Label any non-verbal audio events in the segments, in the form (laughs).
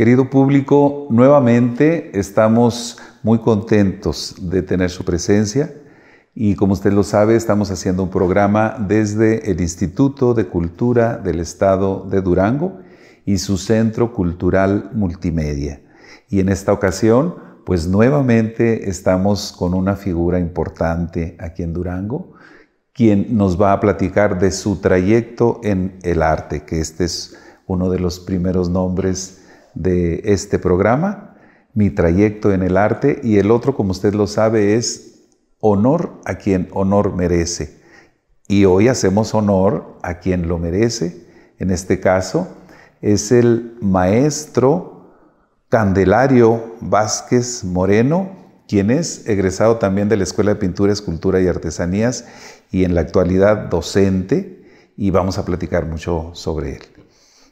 Querido público, nuevamente estamos muy contentos de tener su presencia y como usted lo sabe, estamos haciendo un programa desde el Instituto de Cultura del Estado de Durango y su Centro Cultural Multimedia. Y en esta ocasión, pues nuevamente estamos con una figura importante aquí en Durango, quien nos va a platicar de su trayecto en el arte, que este es uno de los primeros nombres de este programa, mi trayecto en el arte, y el otro, como usted lo sabe, es honor a quien honor merece. Y hoy hacemos honor a quien lo merece. En este caso, es el maestro Candelario Vázquez Moreno, quien es egresado también de la Escuela de Pintura, Escultura y Artesanías y en la actualidad docente, y vamos a platicar mucho sobre él.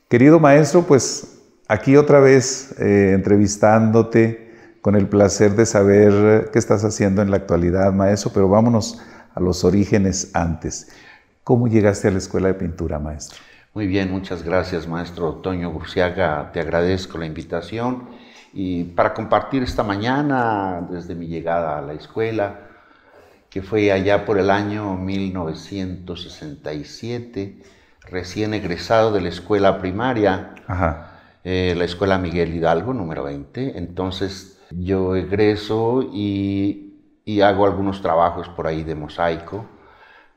Querido maestro, pues aquí otra vez eh, entrevistándote con el placer de saber qué estás haciendo en la actualidad, maestro, pero vámonos a los orígenes antes. ¿Cómo llegaste a la escuela de pintura, maestro? Muy bien, muchas gracias, maestro Toño Burciaga. Te agradezco la invitación y para compartir esta mañana desde mi llegada a la escuela, que fue allá por el año 1967, recién egresado de la escuela primaria. Ajá eh, la Escuela Miguel Hidalgo, número 20. Entonces yo egreso y, hago algunos trabajos por ahí de mosaico,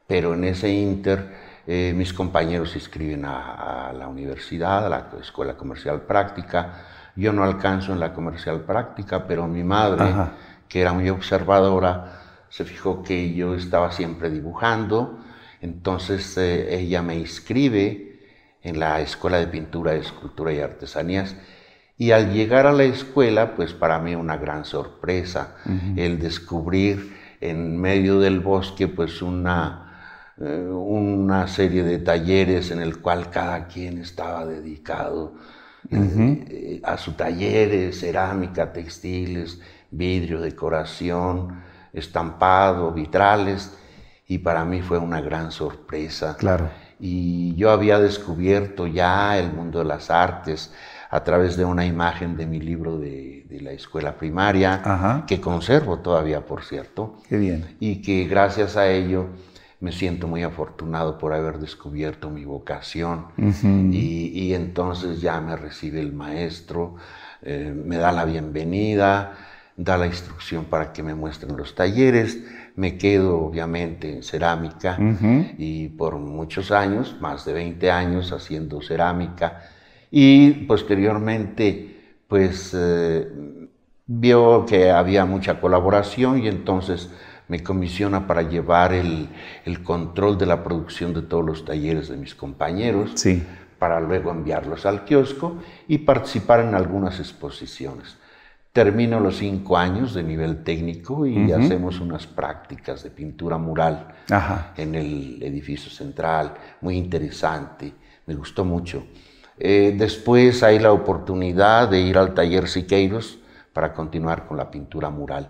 pero en ese inter eh, mis compañeros se inscriben a, la universidad, a la Escuela Comercial Práctica. Yo no alcanzo en la comercial práctica, pero mi madre, que era muy observadora, se fijó que yo estaba siempre dibujando, entonces eh, ella me inscribe en la Escuela de Pintura, Escultura y Artesanías. Y al llegar a la escuela, pues para mí una gran sorpresa el descubrir en medio del bosque pues una, eh, una serie de talleres en el cual cada quien estaba dedicado eh, eh, a su taller, cerámica, textiles, vidrio, decoración, estampado, vitrales. Y para mí fue una gran sorpresa. Claro y yo había descubierto ya el mundo de las artes a través de una imagen de mi libro de, la escuela primaria, que conservo todavía, por cierto. Qué bien. Y que gracias a ello me siento muy afortunado por haber descubierto mi vocación. y, entonces ya me recibe el maestro, eh, me da la bienvenida da la instrucción para que me muestren los talleres, me quedo obviamente en cerámica y por muchos años, más de 20 años haciendo cerámica y posteriormente pues eh, vio que había mucha colaboración y entonces me comisiona para llevar el, control de la producción de todos los talleres de mis compañeros, sí. para luego enviarlos al kiosco y participar en algunas exposiciones. Termino los cinco años de nivel técnico y hacemos unas prácticas de pintura mural en el edificio central, muy interesante, me gustó mucho. Eh, después hay la oportunidad de ir al taller Siqueiros para continuar con la pintura mural.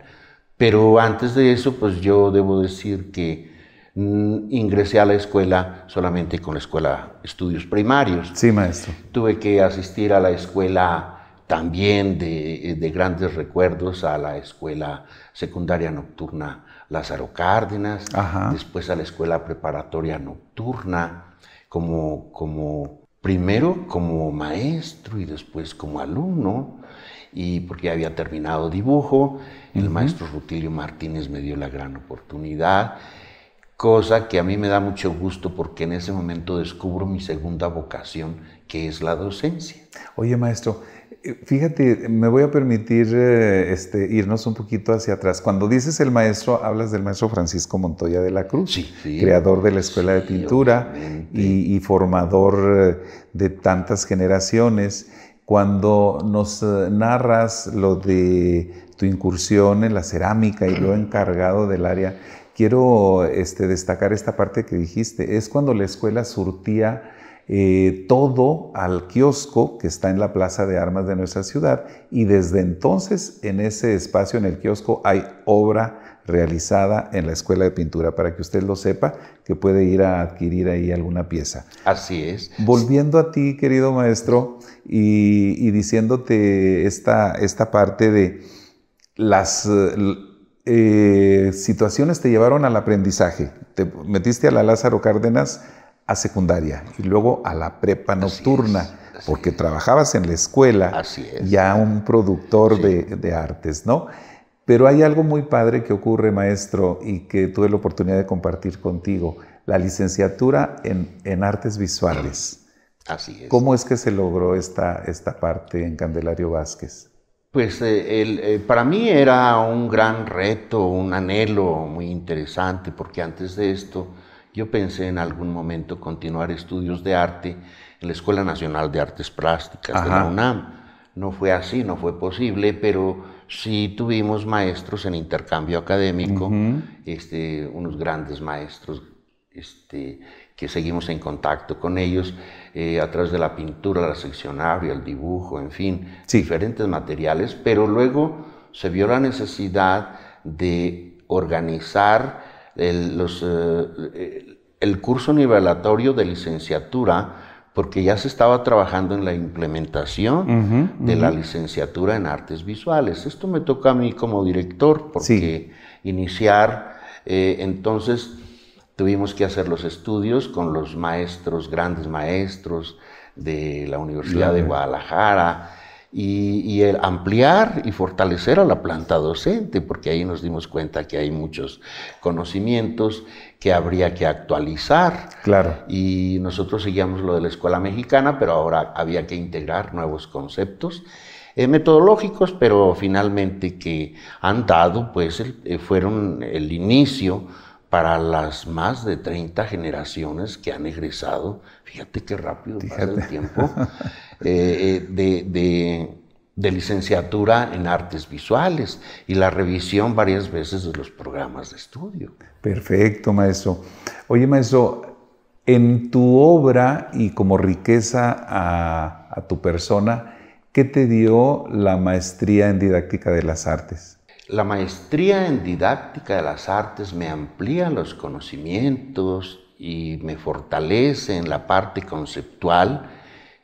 Pero antes de eso, pues yo debo decir que mm, ingresé a la escuela solamente con la escuela estudios primarios. Sí, maestro. Tuve que asistir a la escuela también de, grandes recuerdos a la escuela secundaria nocturna Lázaro Cárdenas, después a la escuela preparatoria nocturna, como, como primero como maestro y después como alumno, y porque había terminado dibujo, el maestro Rutilio Martínez me dio la gran oportunidad, cosa que a mí me da mucho gusto porque en ese momento descubro mi segunda vocación, que es la docencia. Oye, maestro, eh, fíjate, me voy a permitir eh, este, irnos un poquito hacia atrás. Cuando dices el maestro, hablas del maestro Francisco Montoya de la Cruz, creador de la Escuela de Pintura y, formador eh, de tantas generaciones. Cuando nos narras lo de tu incursión en la cerámica y lo (clears throat) encargado del área, quiero este, destacar esta parte que dijiste. Es cuando la escuela surtía eh, todo al kiosco que está en la Plaza de Armas de nuestra ciudad y desde entonces en ese espacio, en el kiosco, hay obra realizada en la Escuela de Pintura para que usted lo sepa, que puede ir a adquirir ahí alguna pieza. Así es. Volviendo a ti, querido maestro, y, diciéndote esta, esta parte de las... Eh, situaciones te llevaron al aprendizaje. Te metiste a la Lázaro Cárdenas secundaria y luego a la prepa nocturna, porque trabajabas en la escuela ya un productor de, de, artes, ¿no? Pero hay algo muy padre que ocurre, maestro, y que tuve la oportunidad de compartir contigo, la licenciatura en, en artes visuales. Así es. ¿Cómo es que se logró esta, esta parte en Candelario Vázquez? Pues eh, eh, para mí era un gran reto, un anhelo muy interesante, porque antes de esto yo pensé en algún momento continuar estudios de arte en la Escuela Nacional de Artes Plásticas de la UNAM. No fue así, no fue posible, pero sí tuvimos maestros en intercambio académico, este, unos grandes maestros este, que seguimos en contacto con ellos eh, a través de la pintura, la seccionaria, el dibujo, en fin, diferentes materiales, pero luego se vio la necesidad de organizar eh, el, curso nivelatorio de licenciatura porque ya se estaba trabajando en la implementación de la licenciatura en artes visuales. Esto me toca a mí como director, porque iniciar, eh, entonces tuvimos que hacer los estudios con los maestros, grandes maestros de la Universidad de Guadalajara, y, el ampliar y fortalecer a la planta docente, porque ahí nos dimos cuenta que hay muchos conocimientos que habría que actualizar. Claro. Y nosotros seguíamos lo de la escuela mexicana, pero ahora había que integrar nuevos conceptos eh, metodológicos, pero finalmente que han dado, pues, eh, fueron el inicio para las más de 30 generaciones que han egresado. Fíjate qué rápido pasa el tiempo. (laughs) Eh, eh, de, licenciatura en artes visuales y la revisión varias veces de los programas de estudio. Perfecto, maestro. Oye, maestro, en tu obra y como riqueza a, a, tu persona, ¿qué te dio la maestría en didáctica de las artes? La maestría en didáctica de las artes me amplía los conocimientos y me fortalece en la parte conceptual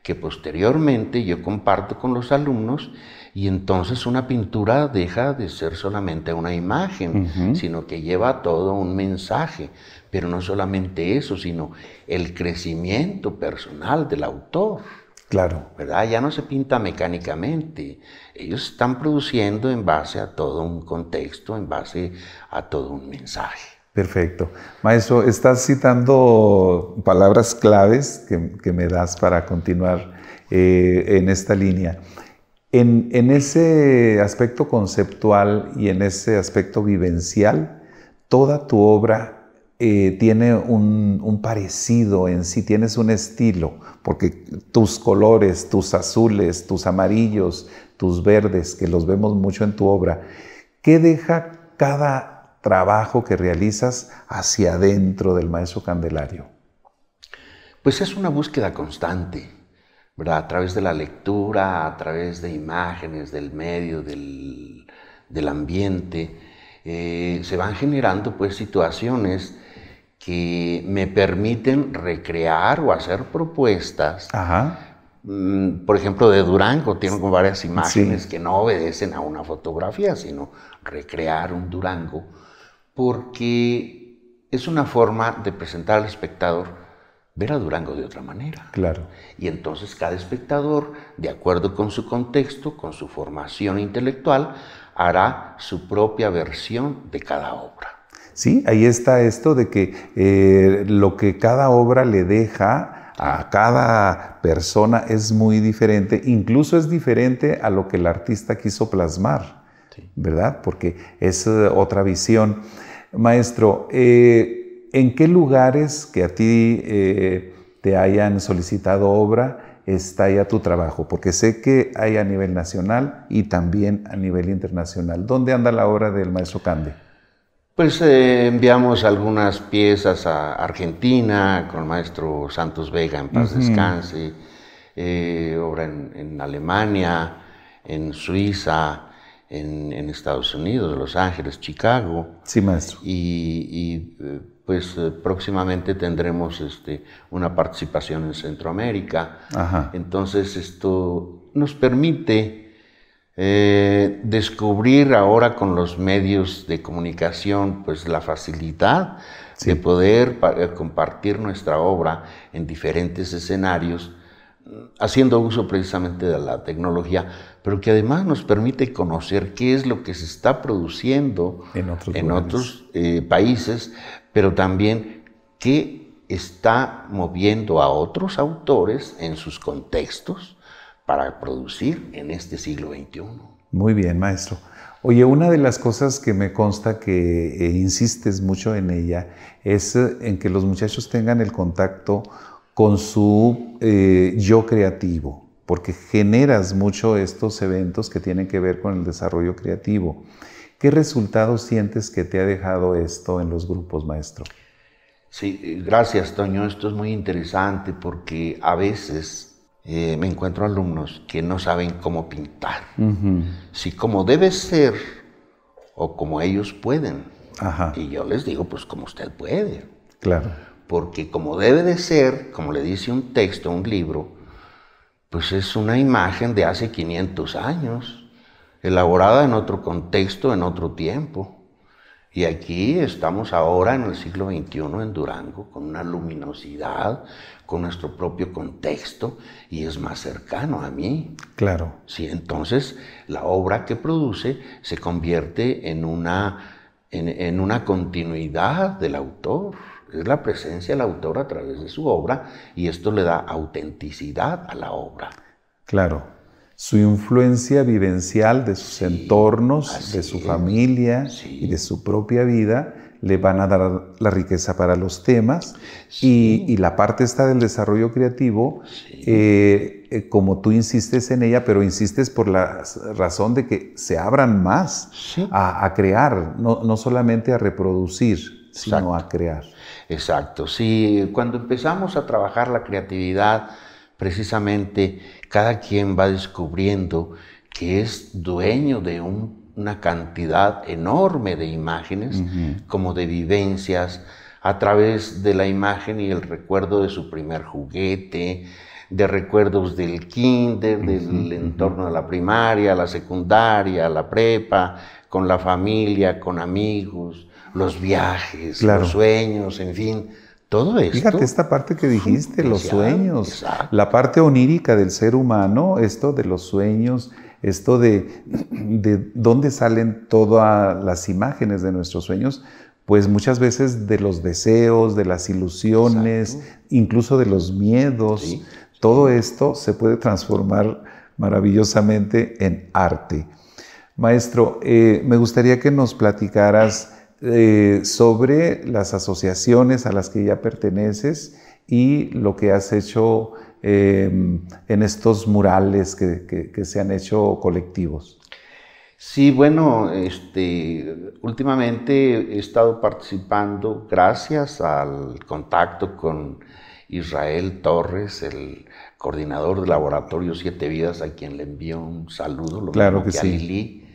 que posteriormente yo comparto con los alumnos y entonces una pintura deja de ser solamente una imagen, sino que lleva todo un mensaje. Pero no solamente eso, sino el crecimiento personal del autor. Claro. ¿Verdad? Ya no se pinta mecánicamente. Ellos están produciendo en base a todo un contexto, en base a todo un mensaje. Perfecto. Maestro, estás citando palabras claves que, me das para continuar eh, en esta línea. En, ese aspecto conceptual y en ese aspecto vivencial, toda tu obra eh, tiene un, un, parecido en sí, tienes un estilo, porque tus colores, tus azules, tus amarillos, tus verdes, que los vemos mucho en tu obra, ¿qué deja cada trabajo que realizas hacia adentro del Maestro Candelario? Pues es una búsqueda constante, ¿verdad? A través de la lectura, a través de imágenes, del medio, del, ambiente, eh, se van generando pues situaciones que me permiten recrear o hacer propuestas. Mm, por ejemplo, de Durango, tengo varias imágenes que no obedecen a una fotografía, sino recrear un Durango porque es una forma de presentar al espectador ver a Durango de otra manera. Claro. Y entonces cada espectador, de acuerdo con su contexto, con su formación intelectual, hará su propia versión de cada obra. Sí, ahí está esto de que eh, lo que cada obra le deja a cada persona es muy diferente, incluso es diferente a lo que el artista quiso plasmar, ¿verdad? Porque es eh, otra visión. Maestro, eh, ¿en qué lugares que a ti eh, te hayan solicitado obra está ya tu trabajo? Porque sé que hay a nivel nacional y también a nivel internacional. ¿Dónde anda la obra del maestro Cande? Pues eh, enviamos algunas piezas a Argentina con el maestro Santos Vega en paz descanse, obra en, Alemania, en Suiza, en, Estados Unidos, Los Ángeles, Chicago. Sí, maestro. Y, eh, pues eh, próximamente tendremos este, una participación en Centroamérica. Entonces esto nos permite eh, descubrir ahora con los medios de comunicación pues la facilidad de poder compartir nuestra obra en diferentes escenarios mm, haciendo uso precisamente de la tecnología pero que además nos permite conocer qué es lo que se está produciendo en otros, eh, países, pero también qué está moviendo a otros autores en sus contextos para producir en este siglo XXI. Muy bien, maestro. Oye, una de las cosas que me consta que eh, insistes mucho en ella es eh, en que los muchachos tengan el contacto con su yo creativo, porque generas mucho estos eventos que tienen que ver con el desarrollo creativo. ¿Qué resultados sientes que te ha dejado esto en los grupos, maestro? Sí, gracias, Toño. Esto es muy interesante porque a veces eh, me encuentro alumnos que no saben cómo pintar. Si como debe ser o como ellos pueden. Y yo les digo, pues como usted puede. Claro. Porque como debe de ser, como le dice un texto, un libro, pues es una imagen de hace 500 años, elaborada en otro contexto, en otro tiempo. Y aquí estamos ahora en el siglo XXI en Durango, con una luminosidad, con nuestro propio contexto, y es más cercano a mí. Claro. Sí, entonces la obra que produce se convierte en una, en una continuidad del autor. Es la presencia del autor a través de su obra y esto le da autenticidad a la obra. Claro, su influencia vivencial de sus entornos, de su familia y de su propia vida le van a dar la riqueza para los temas y, la parte está del desarrollo creativo, eh, eh, como tú insistes en ella, pero insistes por la razón de que se abran más a, crear, no, no solamente a reproducir sino a crear. Exacto. Sí, cuando empezamos a trabajar la creatividad, precisamente cada quien va descubriendo que es dueño de una cantidad enorme de imágenes, como de vivencias, a través de la imagen y el recuerdo de su primer juguete, de recuerdos del kinder, del entorno de la primaria, la secundaria, la prepa, con la familia, con amigos, los viajes, los sueños, en fin, todo esto. Fíjate esta parte que dijiste, los sueños, la parte onírica del ser humano, esto de los sueños, esto de, (clears throat) de dónde salen todas las imágenes de nuestros sueños, pues muchas veces de los deseos, de las ilusiones, incluso de los miedos. Todo esto se puede transformar maravillosamente en arte. Maestro, eh, me gustaría que nos platicaras eh, sobre las asociaciones a las que ya perteneces y lo que has hecho em, en estos murales que, se han hecho colectivos. Sí, bueno, este, últimamente he estado participando gracias al contacto con Israel Torres, el coordinador del laboratorio Siete Vidas, a quien le envío un saludo, lo claro que, sí. a Lili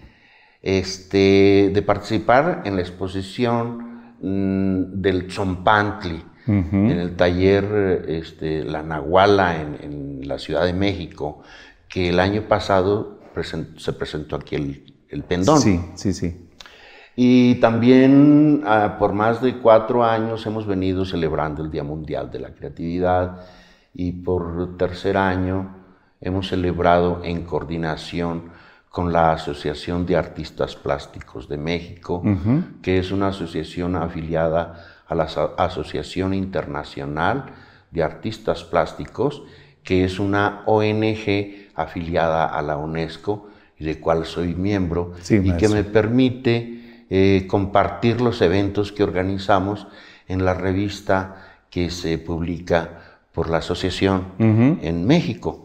este, de participar en la exposición mm, del Chompantli, en el taller este, La Nahuala en, la Ciudad de México, que el año pasado se presentó aquí el, pendón. Sí, sí, sí. Y también ah, por más de cuatro años hemos venido celebrando el Día Mundial de la Creatividad y por tercer año hemos celebrado en coordinación con la Asociación de Artistas Plásticos de México, que es una asociación afiliada a la Asociación Internacional de Artistas Plásticos, que es una ONG afiliada a la UNESCO y de cual soy miembro y que me permite eh, compartir los eventos que organizamos en la revista que se publica por la asociación en México.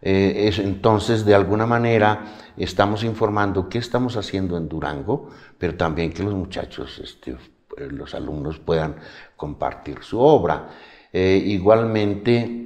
Eh, es, entonces, de alguna manera, estamos informando qué estamos haciendo en Durango, pero también que los muchachos, este, eh, los alumnos puedan compartir su obra. Eh, igualmente,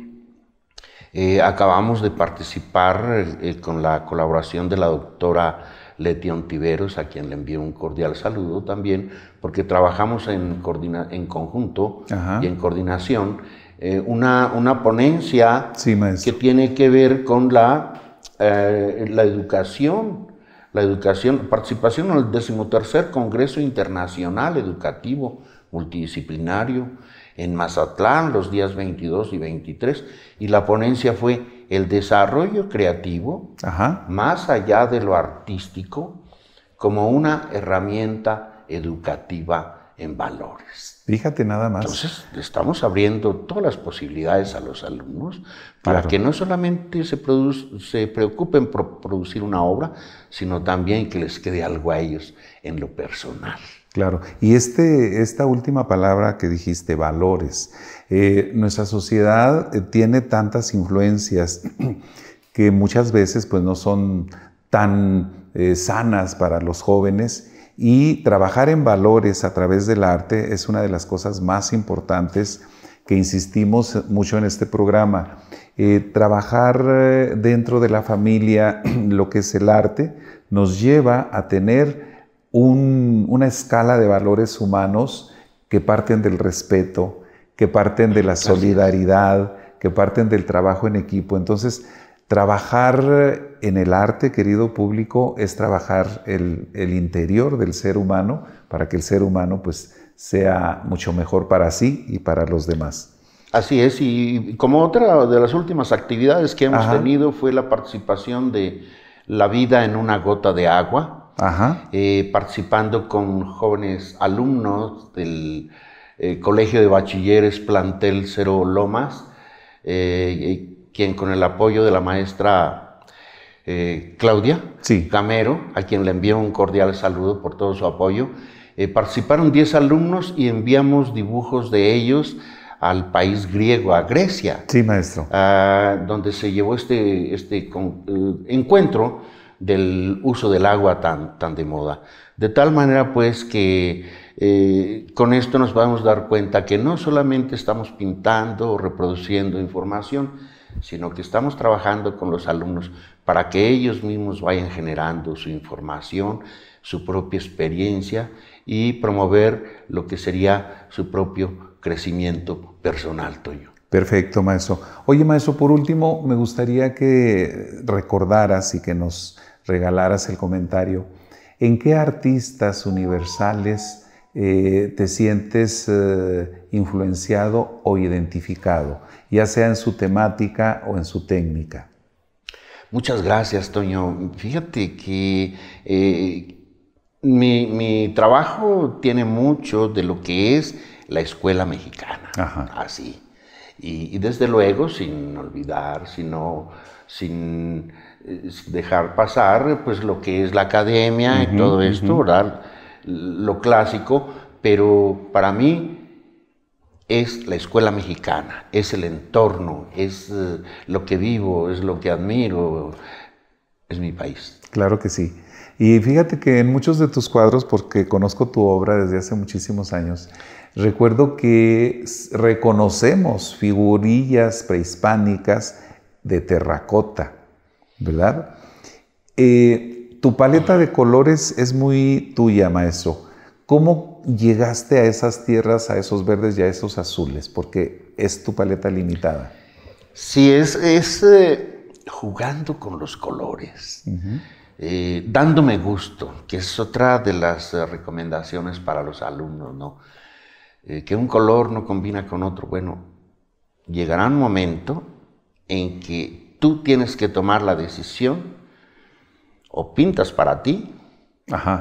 acabamos de participar con la colaboración de la doctora Letión Ontiveros, a quien le envío un cordial saludo también, porque trabajamos en, en conjunto y en coordinación eh, una, ponencia que tiene que ver con la, eh, la educación, la educación, participación en el decimotercer Congreso Internacional Educativo Multidisciplinario en Mazatlán los días 22 y 23 y la ponencia fue el desarrollo creativo más allá de lo artístico como una herramienta educativa en valores. Fíjate nada más. Entonces, estamos abriendo todas las posibilidades a los alumnos para que no solamente se, se preocupen por producir una obra, sino también que les quede algo a ellos en lo personal. Claro, y este, esta última palabra que dijiste, valores, eh, nuestra sociedad eh, tiene tantas influencias (clears throat) que muchas veces pues, no son tan eh, sanas para los jóvenes y trabajar en valores a través del arte es una de las cosas más importantes que insistimos mucho en este programa. Eh, trabajar eh, dentro de la familia (clears throat) lo que es el arte nos lleva a tener una escala de valores humanos que parten del respeto, que parten de la solidaridad, que parten del trabajo en equipo. Entonces, Trabajar en el arte, querido público, es trabajar el, interior del ser humano para que el ser humano pues, sea mucho mejor para sí y para los demás. Así es, y como otra de las últimas actividades que hemos tenido fue la participación de La vida en una gota de agua, eh, participando con jóvenes alumnos del eh, Colegio de Bachilleres Plantel Cero Lomas, eh, quien con el apoyo de la maestra eh, Claudia Camero, a quien le envío un cordial saludo por todo su apoyo, eh, participaron 10 alumnos y enviamos dibujos de ellos al país griego, a Grecia. Sí, maestro. Ah, donde se llevó este, este eh, encuentro del uso del agua tan, tan de moda. De tal manera, pues, que con esto nos vamos a dar cuenta que no solamente estamos pintando o reproduciendo información, sino que estamos trabajando con los alumnos para que ellos mismos vayan generando su información, su propia experiencia y promover lo que sería su propio crecimiento personal Toño. Perfecto, maestro. Oye, maestro, por último, me gustaría que recordaras y que nos regalaras el comentario. ¿En qué artistas universales eh, te sientes eh, influenciado o identificado, ya sea en su temática o en su técnica. Muchas gracias, Toño. Fíjate que eh, mi, trabajo tiene mucho de lo que es la escuela mexicana. Así. Y, desde luego, sin olvidar, sin dejar pasar, pues lo que es la academia y todo esto, ¿verdad? lo clásico, pero para mí es la escuela mexicana, es el entorno, es eh, lo que vivo, es lo que admiro, es mi país. Claro que sí. Y fíjate que en muchos de tus cuadros, porque conozco tu obra desde hace muchísimos años, recuerdo que reconocemos figurillas prehispánicas de terracota, ¿verdad? Eh, tu paleta de colores es muy tuya, maestro. ¿Cómo llegaste a esas tierras, a esos verdes y a esos azules? Porque es tu paleta limitada. Sí, es, es eh, jugando con los colores, eh, dándome gusto, que es otra de las eh, recomendaciones para los alumnos, ¿no? que un color no combina con otro. Bueno, llegará un momento en que tú tienes que tomar la decisión o pintas para ti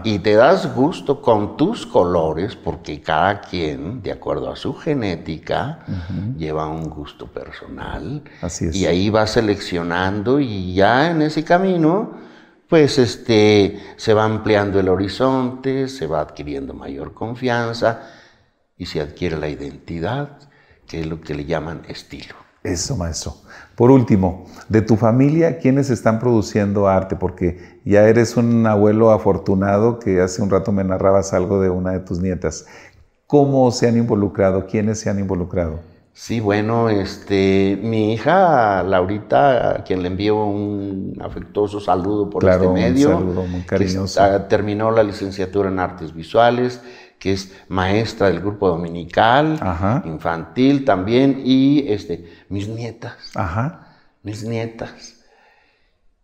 y te das gusto con tus colores porque cada quien, de acuerdo a su genética, lleva un gusto personal. Así es. Y ahí va seleccionando y ya en ese camino pues este se va ampliando el horizonte, se va adquiriendo mayor confianza y se adquiere la identidad, que es lo que le llaman estilo. Eso, maestro. Por último, de tu familia, ¿quiénes están produciendo arte? Porque ya eres un abuelo afortunado que hace un rato me narrabas algo de una de tus nietas. ¿Cómo se han involucrado? ¿Quiénes se han involucrado? Sí, bueno, este, mi hija Laurita, a quien le envío un afectuoso saludo por este medio, un saludo muy cariñoso. terminó la licenciatura en artes visuales, que es maestra del grupo dominical, infantil también, y este, mis nietas. Ajá. Mis nietas.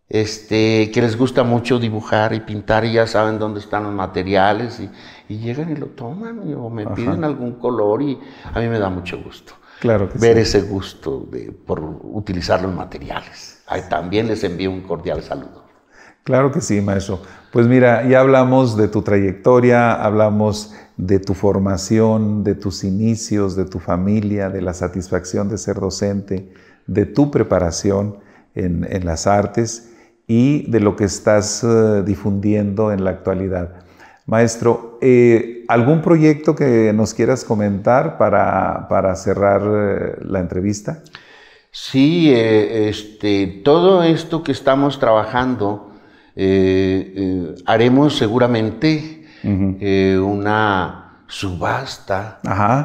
Este, que les gusta mucho dibujar y pintar y ya saben dónde están los materiales y, llegan y lo toman o me piden algún color y a mí me da mucho gusto. Claro que ver ese gusto de, por utilizar los materiales. también les envío un cordial saludo. Claro que sí, maestro. Pues mira, ya hablamos de tu trayectoria, hablamos de tu formación, de tus inicios, de tu familia, de la satisfacción de ser docente, de tu preparación en, las artes y de lo que estás eh, difundiendo en la actualidad. Maestro, eh, ¿algún proyecto que nos quieras comentar para, cerrar eh, la entrevista? Sí, este, todo esto que estamos trabajando haremos seguramente eh, una subasta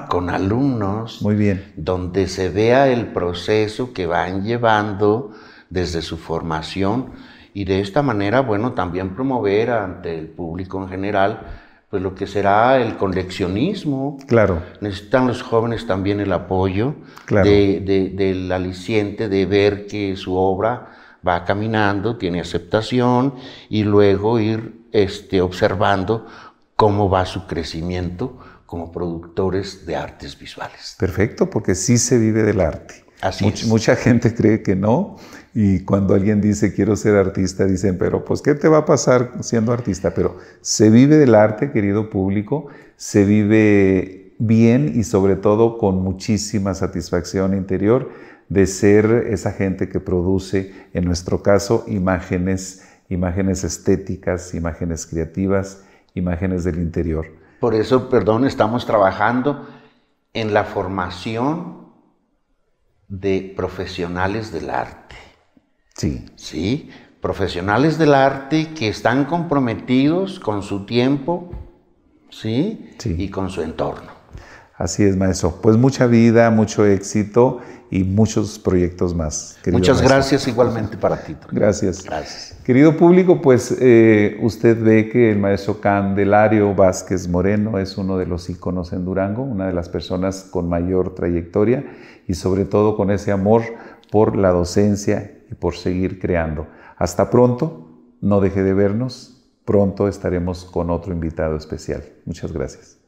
con alumnos. Muy bien. Donde se vea el proceso que van llevando desde su formación y de esta manera, bueno, también promover ante el público en general pues lo que será el coleccionismo. Claro. Necesitan los jóvenes también el apoyo del aliciente de ver que su obra va caminando, tiene aceptación y luego ir este, observando cómo va su crecimiento como productores de artes visuales. Perfecto, porque sí se vive del arte. mucha, mucha gente cree que no, y cuando alguien dice quiero ser artista, dicen, pero pues ¿qué te va a pasar siendo artista? Pero se vive del arte, querido público, se vive bien y sobre todo con muchísima satisfacción interior de ser esa gente que produce, en nuestro caso, imágenes imágenes estéticas, imágenes creativas, imágenes del interior. Por eso, perdón, estamos trabajando en la formación de profesionales del arte. Sí. Sí, profesionales del arte que están comprometidos con su tiempo, ¿sí? sí. Y con su entorno. Así es, maestro. Pues mucha vida, mucho éxito y muchos proyectos más. Muchas gracias igualmente para ti. Gracias. Gracias. Querido público, pues eh, usted ve que el maestro Candelario Vázquez Moreno es uno de los íconos en Durango, una de las personas con mayor trayectoria y sobre todo con ese amor por la docencia y por seguir creando. Hasta pronto, no deje de vernos, pronto estaremos con otro invitado especial. Muchas gracias.